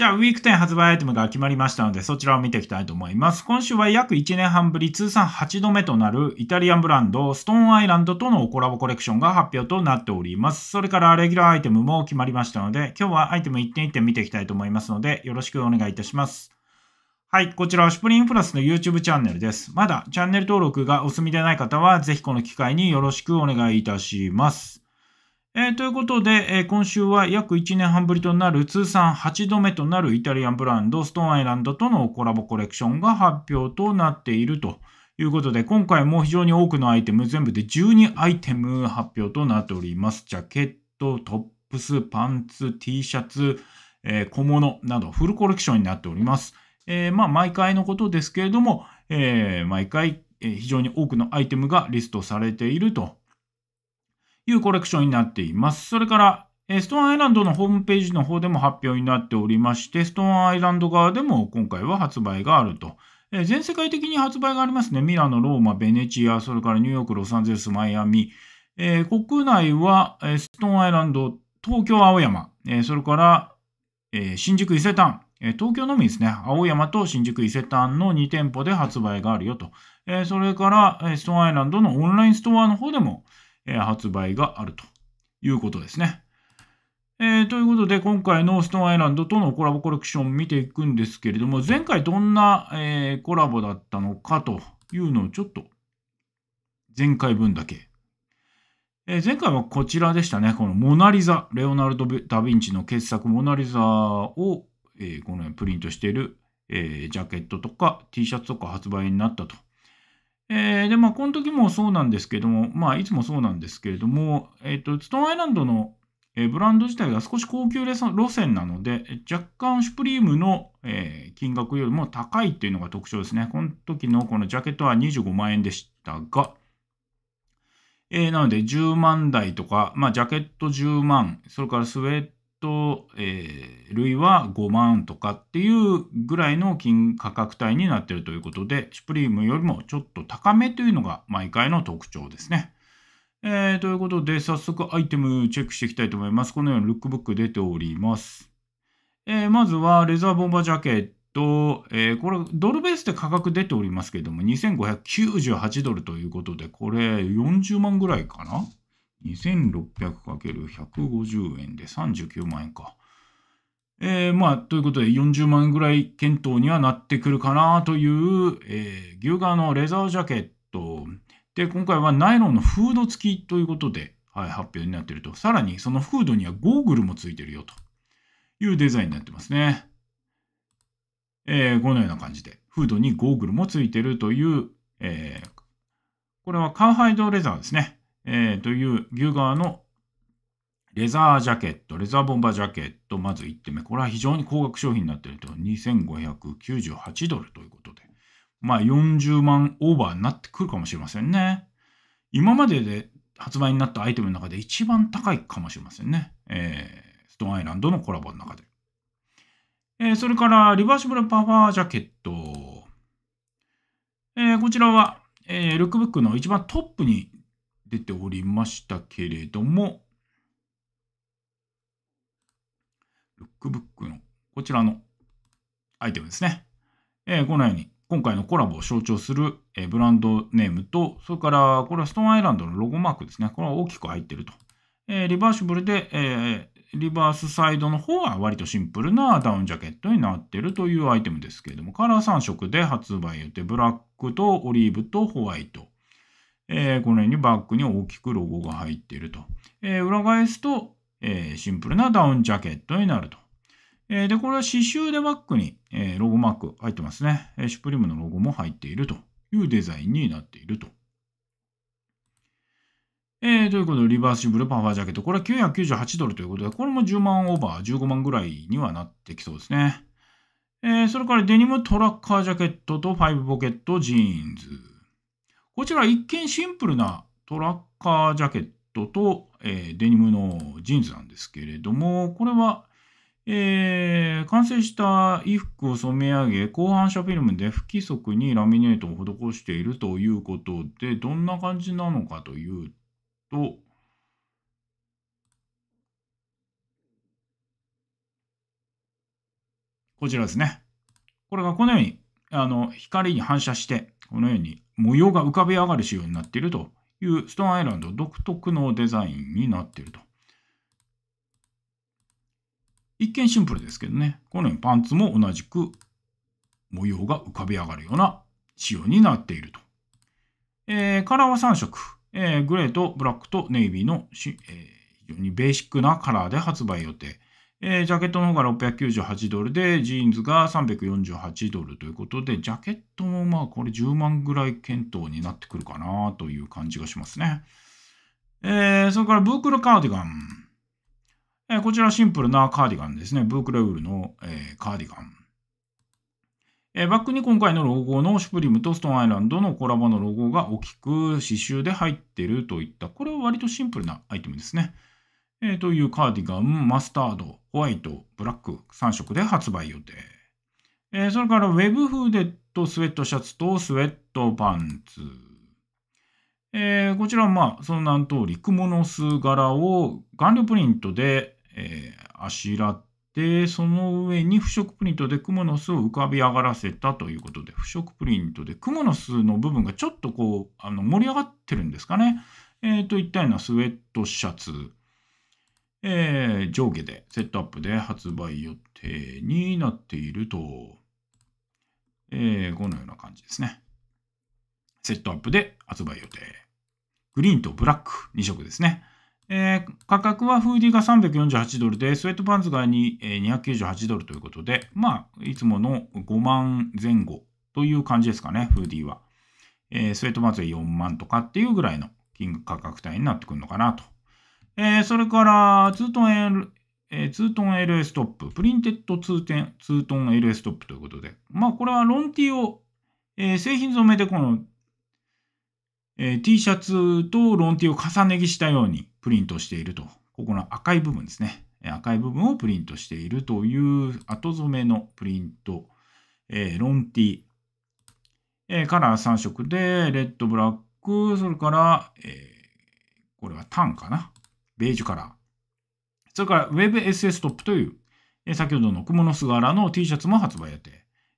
じゃあ、ウィーク10発売アイテムが決まりましたので、そちらを見ていきたいと思います。今週は約1年半ぶり、通算8度目となるイタリアンブランド、ストーンアイランドとのコラボコレクションが発表となっております。それから、レギュラーアイテムも決まりましたので、今日はアイテム1点1点見ていきたいと思いますので、よろしくお願いいたします。はい、こちらはシュプリンプラスの YouTube チャンネルです。まだチャンネル登録がお済みでない方は、ぜひこの機会によろしくお願いいたします。えー、ということで、えー、今週は約1年半ぶりとなる通算8度目となるイタリアンブランドストーンアイランドとのコラボコレクションが発表となっているということで、今回も非常に多くのアイテム、全部で12アイテム発表となっております。ジャケット、トップス、パンツ、T シャツ、えー、小物などフルコレクションになっております。えまあ、毎回のことですけれども、え毎回、非常に多くのアイテムがリストされているというコレクションになっています。それから、ストーンアイランドのホームページの方でも発表になっておりまして、ストーンアイランド側でも今回は発売があると。え全世界的に発売がありますね。ミラノ、ローマ、ベネチア、それからニューヨーク、ロサンゼルス、マイアミ。えー、国内は、えストーンアイランド、東京、青山、えそれから、え新宿、伊勢丹、え東京のみですね、青山と新宿、伊勢丹の2店舗で発売があるよと。えそれから、えストーンアイランドのオンラインストアの方でも、え発売があるということですね。えー、ということで、今回のストーンアイランドとのコラボコレクション見ていくんですけれども、前回どんな、えー、コラボだったのかというのをちょっと、前回分だけ。えー、前回はこちらでしたね。このモナリザ、レオナルド・ダ・ヴィンチの傑作モナリザを、えこのようにプリントしている、えジャケットとか T シャツとか発売になったとえー、で、まあ、この時もそうなんですけども、まあ、いつもそうなんですけれども、えっ、ー、と、ツトンアイランドの、えー、ブランド自体が少し高級路線なので、若干シュプリームの、え金額よりも高いっていうのが特徴ですね。この時のこのジャケットは25万円でしたが、えなので10万台とか、まあ、ジャケット10万、それからスウェッと、えー、類は5万とかっていうぐらいの金価格帯になっているということで、シュプリームよりもちょっと高めというのが毎回の特徴ですね。えー、ということで、早速アイテムチェックしていきたいと思います。このようにルックブック出ております。えー、まずは、レザーボンバージャケット。えー、これ、ドルベースで価格出ておりますけれども、2598ドルということで、これ40万ぐらいかな 2600×150 円で39万円か。えー、まあ、ということで40万円ぐらい検討にはなってくるかなという、えー、牛革のレザージャケット。で、今回はナイロンのフード付きということで、はい、発表になっていると。さらに、そのフードにはゴーグルも付いてるよというデザインになってますね。えー、このような感じで、フードにゴーグルも付いてるという、えー、これはカーハイドレザーですね。えー、という牛革のレザージャケット、レザーボンバージャケット、まず1点目。これは非常に高額商品になっていると、2598ドルということで。まあ40万オーバーになってくるかもしれませんね。今までで発売になったアイテムの中で一番高いかもしれませんね。えー、ストーンアイランドのコラボの中で。えー、それからリバーシブルパワージャケット。えー、こちらは、えー、ルックブックの一番トップに出ておりましたけれども、ルックブックのこちらのアイテムですね。えー、このように今回のコラボを象徴する、えー、ブランドネームと、それからこれはストーンアイランドのロゴマークですね。これは大きく入ってると。えー、リバーシブルで、えリバースサイドの方は割とシンプルなダウンジャケットになっているというアイテムですけれども、カラー3色で発売予定、ブラックとオリーブとホワイト。えー、このようにバックに大きくロゴが入っていると。えー、裏返すと、えー、シンプルなダウンジャケットになると。えで、これは刺繍でバックに、えロゴマーク入ってますね。えー、シュプリムのロゴも入っているというデザインになっていると。えー、ということで、リバーシブルパワージャケット。これは998ドルということで、これも10万オーバー、15万ぐらいにはなってきそうですね。えー、それからデニムトラッカージャケットとファイブポケットジーンズ。こちら一見シンプルなトラッカージャケットと、えー、デニムのジーンズなんですけれども、これは、えー、完成した衣服を染め上げ、後反射フィルムで不規則にラミネートを施しているということで、どんな感じなのかというと、こちらですね。これがこのように、あの、光に反射して、このように模様が浮かび上がる仕様になっているというストーンアイランド独特のデザインになっていると。一見シンプルですけどね、このようにパンツも同じく模様が浮かび上がるような仕様になっていると。えー、カラーは3色、えー、グレーとブラックとネイビーの、えー、非常にベーシックなカラーで発売予定。えー、ジャケットの方が698ドルで、ジーンズが348ドルということで、ジャケットもまあこれ10万ぐらい検討になってくるかなという感じがしますね。えー、それからブークルカーディガン。えー、こちらシンプルなカーディガンですね。ブークレウールの、えー、カーディガン。えー、バックに今回のロゴのシュプリムとストーンアイランドのコラボのロゴが大きく刺繍で入ってるといった、これは割とシンプルなアイテムですね。えー、というカーディガン、マスタード、ホワイト、ブラック3色で発売予定。えー、それからウェブフーデット、スウェットシャツとスウェットパンツ。えー、こちらはまあ、その名の通り、クモの巣柄を顔料プリントで、えー、あしらって、その上に不織プリントでクモの巣を浮かび上がらせたということで、不織プリントでクモの巣の部分がちょっとこう、あの盛り上がってるんですかね。えー、といったようなスウェットシャツ。えー、上下でセットアップで発売予定になっていると、えー、このような感じですね。セットアップで発売予定。グリーンとブラック2色ですね。えー、価格はフーディが348ドルで、スウェットパンツが2、9 8ドルということで、まあ、いつもの5万前後という感じですかね、フーディは。えー、スウェットパンツは4万とかっていうぐらいの金額価格帯になってくるのかなとえー、それから、ツートン L、えー、ツートン LS トップ、プリンテッドツーテンツートン LS トップということで、まあ、これはロンティを、えー、製品染めでこの、えー、T シャツとロンティを重ね着したようにプリントしていると。ここの赤い部分ですね。赤い部分をプリントしているという後染めのプリント、えー、ロンティ、えー、カラー3色で、レッド、ブラック、それから、えー、これはタンかな。ベージュカラー。それから WebSS トップという、え先ほどの蜘蛛の巣柄の T シャツも発売予定。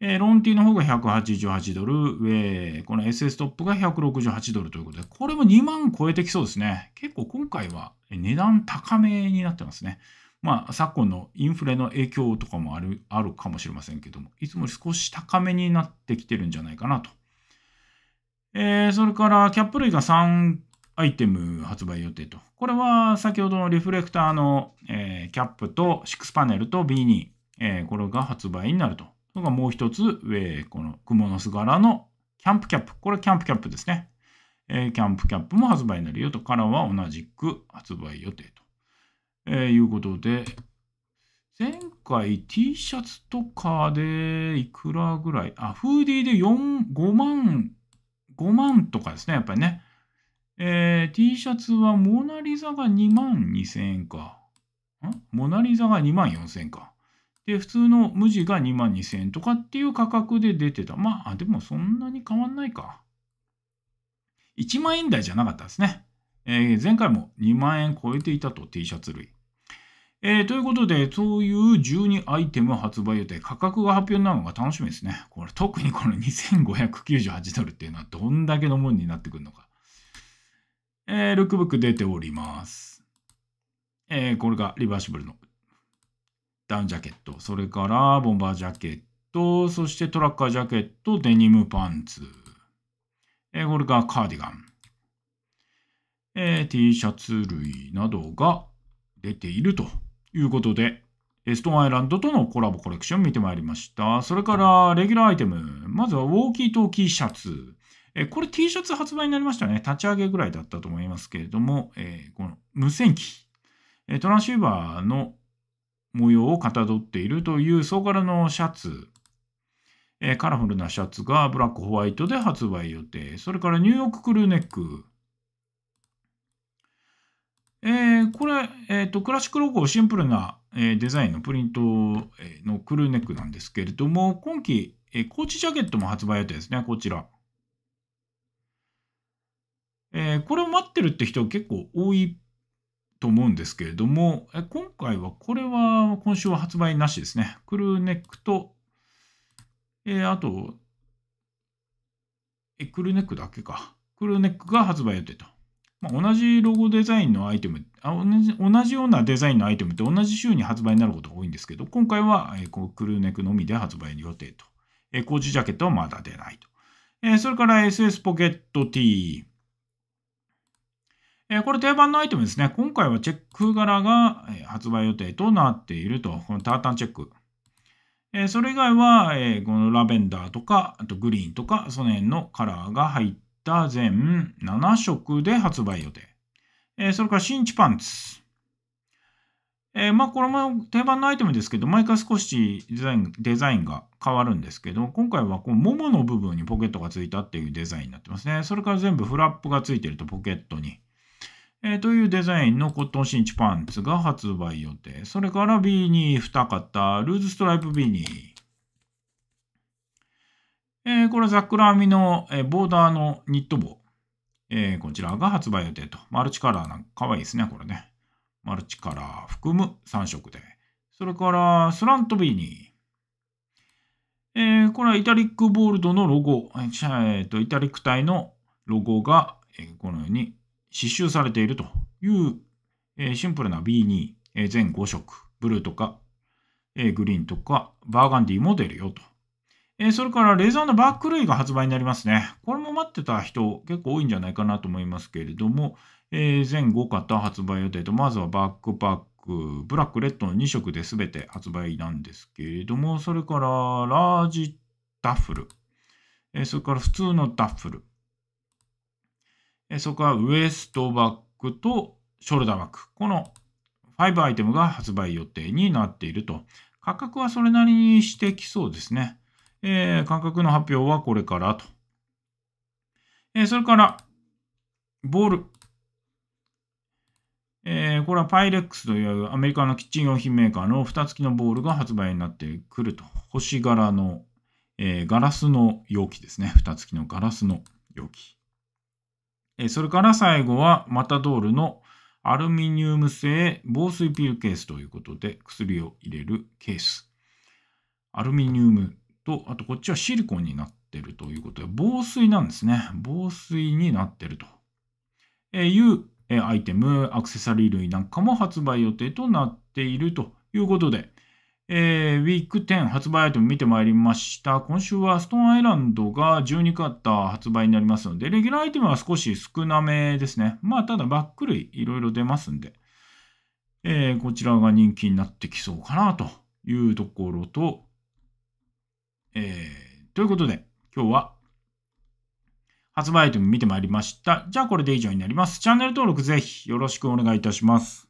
えー、ロンティの方が188ドル、えー、この SS トップが168ドルということで、これも2万超えてきそうですね。結構今回は値段高めになってますね。まあ、昨今のインフレの影響とかもあるあるかもしれませんけども、いつもより少し高めになってきてるんじゃないかなと。えー、それから、キャップ類が3アイテム発売予定と。これは先ほどのリフレクターの、えー、キャップと6パネルと B2、えー、これが発売になると。それがもう一つ、えー、この雲の巣柄のキャンプキャップ。これキャンプキャップですね。えー、キャンプキャップも発売になるよと。カラーは同じく発売予定と、えー、いうことで、前回 T シャツとかでいくらぐらいあ、フーディーで4、5万、5万とかですね、やっぱりね。えー、T シャツはモナリザが2万2000円か。んモナリザが2万4000円か。で、普通の無地が2万2000円とかっていう価格で出てた。まあ、でもそんなに変わんないか。1万円台じゃなかったですね。えー、前回も2万円超えていたと T シャツ類。えー、ということで、そういう12アイテム発売予定、価格が発表になるのが楽しみですね。これ、特にこの2598ドルっていうのはどんだけのもんになってくるのか。えー、ルックブック出ております。えー、これがリバーシブルのダウンジャケット、それからボンバージャケット、そしてトラッカージャケット、デニムパンツ。えー、これがカーディガン。えー、T シャツ類などが出ているということで、ストーンアイランドとのコラボコレクション見てまいりました。それからレギュラーアイテム。まずはウォーキートーキーシャツ。えこれ T シャツ発売になりましたね。立ち上げぐらいだったと思いますけれども、えこの無線機、えトランシーバーの模様をかたどっているという総柄のシャツ、えカラフルなシャツがブラックホワイトで発売予定。それからニューヨーククルーネック。えー、これ、えーと、クラシックロゴシンプルな、えー、デザインのプリント、のクルーネックなんですけれども、今季、えー、コーチジャケットも発売予定ですね、こちら。えー、これを待ってるって人結構多いと思うんですけれども、え今回はこれは今週は発売なしですね。クルーネックと、えー、あと、えクルーネックだけか。クルーネックが発売予定と。まあ、同じロゴデザインのアイテムあ同じ、同じようなデザインのアイテムって同じ週に発売になることが多いんですけど、今回は、えー、こうクルーネックのみで発売予定と。えー、工事ジャケットはまだ出ないと。えー、それから SS ポケット T。えこれ定番のアイテムですね。今回はチェック柄が発売予定となっていると。このタータンチェック。えそれ以外は、えこのラベンダーとか、あとグリーンとか、その辺のカラーが入った全7色で発売予定。えそれから新地パンツ。えまあ、これも定番のアイテムですけど、毎回少しデザインデザインが変わるんですけど、今回はこのももの部分にポケットがついたっていうデザインになってますね。それから全部フラップがついてるとポケットに。えー、というデザインのコットンシンチパンツが発売予定。それから B2 型、ルーズストライプ b ー。えー、これざッくら編みの、えー、ボーダーのニット帽。えー、こちらが発売予定と。マルチカラーなんか可愛いですね、これね。マルチカラー含む3色で。それから、スラント b ー。えー、これはイタリックボールドのロゴ。えー、っと、イタリック体のロゴが、えー、このように刺繍されているという、えシンプルな B2、え全5色、ブルーとか、えグリーンとか、バーガンディも出るよと。えそれからレザーのバック類が発売になりますね。これも待ってた人結構多いんじゃないかなと思いますけれども、え全5型発売予定と、まずはバックパック、ブラック、レッドの2色で全て発売なんですけれども、それからラージダッフル、えそれから普通のダッフル、えそこはウエストバッグとショルダーバッグ。この5アイテムが発売予定になっていると。価格はそれなりにしてきそうですね。えー、価格の発表はこれからと。えー、それから、ボール。えー、これはパイレックスというアメリカのキッチン用品メーカーの蓋付きのボールが発売になってくると。星柄の、えガラスの容器ですね。蓋付きのガラスの容器。えそれから最後はマタドールのアルミニウム製防水ピルケースということで薬を入れるケース。アルミニウムと、あとこっちはシリコンになってるということで、防水なんですね。防水になってるというアイテム、アクセサリー類なんかも発売予定となっているということで、えー、ウィーク10発売アイテム見てまいりました。今週はストーンアイランドが12カター発売になりますので、レギュラーアイテムは少し少なめですね。まあ、ただバック類いろいろ出ますんで、えー、こちらが人気になってきそうかなというところと、えー、ということで、今日は発売アイテム見てまいりました。じゃあこれで以上になります。チャンネル登録ぜひよろしくお願いいたします。